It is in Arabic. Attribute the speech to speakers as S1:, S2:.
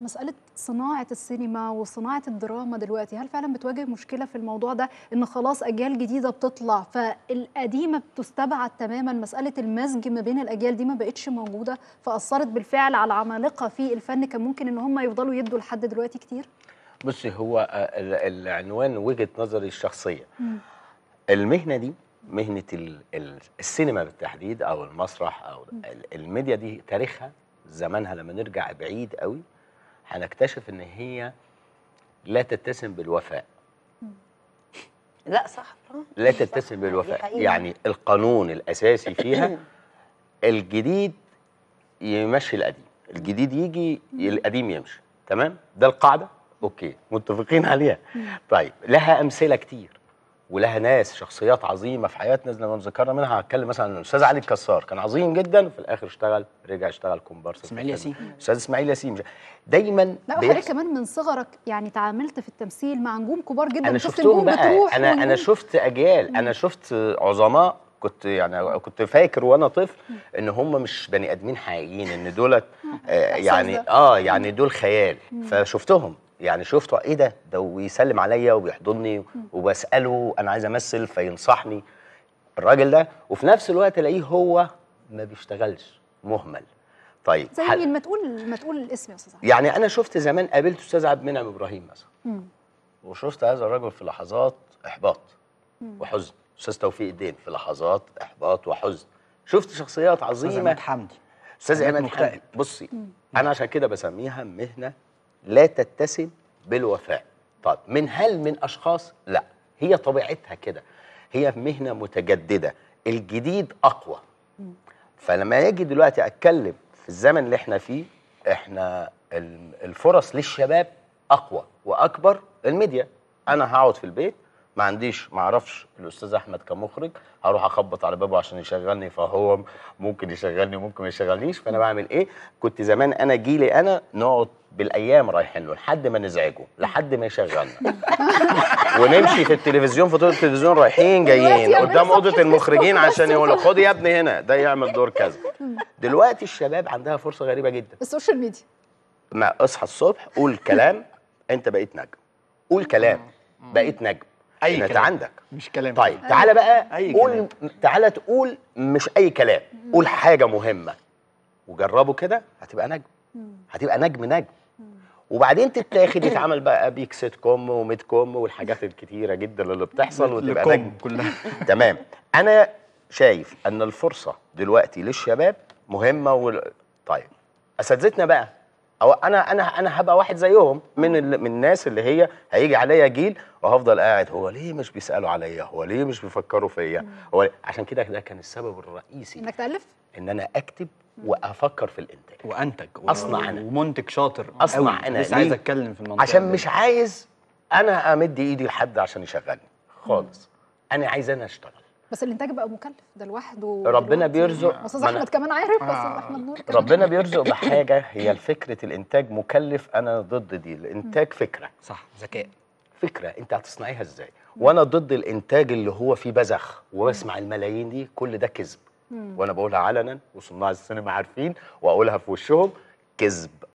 S1: مسألة صناعة السينما وصناعة الدراما دلوقتي هل فعلا بتواجه مشكلة في الموضوع ده إن خلاص أجيال جديدة بتطلع فالقديمة بتستبعد تماما مسألة المزج ما بين الأجيال دي ما بقتش موجودة فأثرت بالفعل على العمالقة في الفن كان ممكن إن هم يفضلوا يدوا لحد دلوقتي كتير؟ بصي هو آه، العنوان وجهة نظري الشخصية مم. المهنة دي مهنة السينما بالتحديد أو المسرح أو مم. الميديا دي تاريخها زمانها لما نرجع بعيد قوي هنكتشف ان هي لا تتسم بالوفاء لا صح لا تتسم بالوفاء يعني القانون الاساسي فيها الجديد يمشي القديم الجديد يجي القديم يمشي تمام ده القاعده اوكي متفقين عليها طيب لها امثله كتير ولها ناس شخصيات عظيمه في حياتنا زي ما ذكرنا منها هتكلم مثلا الاستاذ علي الكسار كان عظيم جدا في الاخر اشتغل رجع اشتغل كومبارس اسماعيل ياسين الاستاذ اسماعيل ياسين دايما لا وحضرتك كمان من صغرك يعني تعاملت في التمثيل مع نجوم كبار جدا انا نجوم بتروح انا انا شفت اجيال انا شفت عظماء كنت يعني كنت فاكر وانا طفل ان هم مش بني ادمين حقيقيين ان دولت آه يعني اه يعني دول خيال فشفتهم يعني شفته ايه ده ده ويسلم عليا وبيحضني وبساله انا عايز امثل فينصحني الراجل ده وفي نفس الوقت الاقيه هو ما بيشتغلش مهمل طيب زي حل... ما تقول ما تقول الاسم يا استاذ يعني انا شفت زمان قابلت استاذ عبد المنعم ابراهيم مثلا وشفت هذا الرجل في لحظات احباط مم. وحزن استاذ توفيق الدين في لحظات احباط وحزن شفت شخصيات عظيمه استاذ عماد حمدي استاذ عماد حمدي بصي مم. انا عشان كده بسميها مهنه لا تتسم بالوفاء طب من هل من أشخاص؟ لا هي طبيعتها كده هي مهنة متجددة الجديد أقوى فلما يجي دلوقتي أتكلم في الزمن اللي احنا فيه احنا الفرص للشباب أقوى وأكبر الميديا أنا هقعد في البيت ما عنديش ما اعرفش الاستاذ احمد كمخرج هروح اخبط على بابه عشان يشغلني فهو ممكن يشغلني وممكن ما يشغلنيش فانا بعمل ايه كنت زمان انا جيلي انا نقعد بالايام رايحين له لحد ما نزعجه لحد ما يشغلنا ونمشي في التلفزيون في طول التلفزيون رايحين جايين قدام اوضه المخرجين عشان يقولوا خد يا ابني هنا ده يعمل دور كذا دلوقتي الشباب عندها فرصه غريبه جدا السوشيال ميديا ما اصحى الصبح قول كلام انت بقيت نجم قول كلام بقيت نجم اي كلام عندك مش كلام طيب تعالى بقى أي قول تعالى تقول مش اي كلام قول حاجه مهمه وجربه كده هتبقى نجم هتبقى نجم نجم وبعدين تتاخد يتعمل بقى بيك سيت كوم وميد كوم والحاجات الكتيره جدا اللي بتحصل وتبقى نجم كلها تمام انا شايف ان الفرصه دلوقتي للشباب مهمه و... طيب اساتذتنا بقى او انا انا انا هبقى واحد زيهم من من الناس اللي هي هيجي عليا جيل وهفضل قاعد هو ليه مش بيسالوا عليا هو ليه مش بيفكروا فيا هو عشان كده ده كان السبب الرئيسي انك تالف ان انا اكتب وافكر في الانتاج وانتج اصنع انا ومنتج شاطر اصنع انا لسه عايز اتكلم في المنطقه عشان مش عايز انا امد ايدي لحد عشان يشغلني خالص انا عايز انا اشتغل بس الانتاج بقى مكلف ده لوحده ربنا بيرزق استاذ احمد كمان عارف بس آه. احمد نور كمان. ربنا بيرزق بحاجه هي فكره الانتاج مكلف انا ضد دي الانتاج فكره صح ذكاء فكره انت هتصنعيها ازاي وانا ضد الانتاج اللي هو فيه بذخ وبسمع الملايين دي كل ده كذب وانا بقولها علنا وصناع السينما عارفين واقولها في وشهم كذب